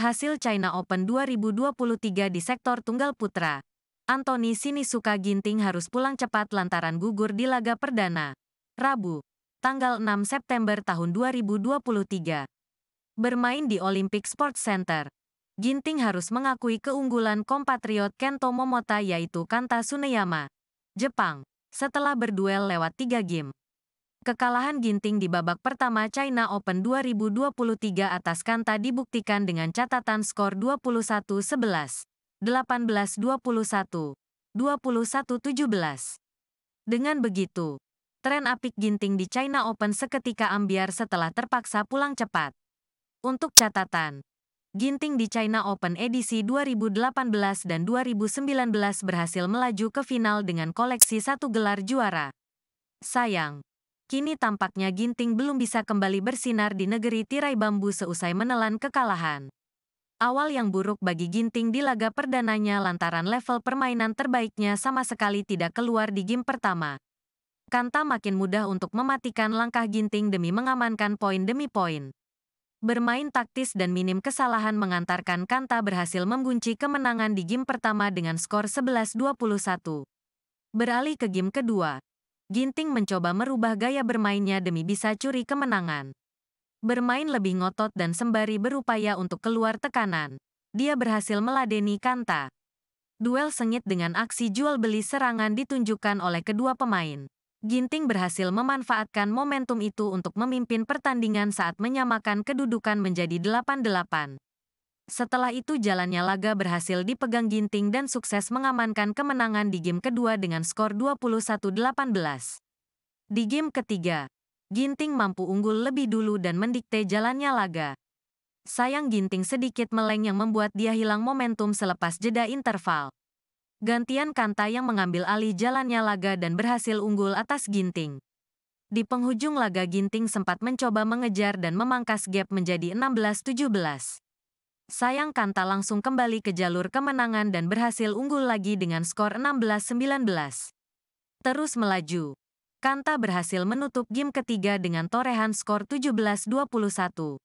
hasil China Open 2023 di sektor tunggal putra. Anthony Sinisuka Ginting harus pulang cepat lantaran gugur di laga perdana. Rabu, tanggal 6 September tahun 2023. Bermain di Olympic Sports Center, Ginting harus mengakui keunggulan kompatriot Kento Momota yaitu Kanta Suneyama, Jepang, setelah berduel lewat tiga game. Kekalahan Ginting di babak pertama China Open 2023 atas Kanta dibuktikan dengan catatan skor 21-11, 18-21, 21-17. Dengan begitu, tren apik Ginting di China Open seketika ambiar setelah terpaksa pulang cepat. Untuk catatan, Ginting di China Open edisi 2018 dan 2019 berhasil melaju ke final dengan koleksi satu gelar juara. Sayang, kini tampaknya Ginting belum bisa kembali bersinar di negeri tirai bambu seusai menelan kekalahan. Awal yang buruk bagi Ginting di laga perdananya lantaran level permainan terbaiknya sama sekali tidak keluar di game pertama. Kanta makin mudah untuk mematikan langkah Ginting demi mengamankan poin demi poin. Bermain taktis dan minim kesalahan mengantarkan Kanta berhasil mengunci kemenangan di game pertama dengan skor 11-21. Beralih ke game kedua, Ginting mencoba merubah gaya bermainnya demi bisa curi kemenangan. Bermain lebih ngotot dan sembari berupaya untuk keluar tekanan. Dia berhasil meladeni Kanta. Duel sengit dengan aksi jual-beli serangan ditunjukkan oleh kedua pemain. Ginting berhasil memanfaatkan momentum itu untuk memimpin pertandingan saat menyamakan kedudukan menjadi 8-8. Setelah itu jalannya laga berhasil dipegang ginting dan sukses mengamankan kemenangan di game kedua dengan skor 21-18. Di game ketiga, Ginting mampu unggul lebih dulu dan mendikte jalannya laga. Sayang Ginting sedikit meleng yang membuat dia hilang momentum selepas jeda interval. Gantian Kanta yang mengambil alih jalannya laga dan berhasil unggul atas Ginting. Di penghujung laga Ginting sempat mencoba mengejar dan memangkas gap menjadi 16-17 sayang Kanta langsung kembali ke jalur kemenangan dan berhasil unggul lagi dengan skor 16-19. Terus melaju. Kanta berhasil menutup game ketiga dengan torehan skor 17-21.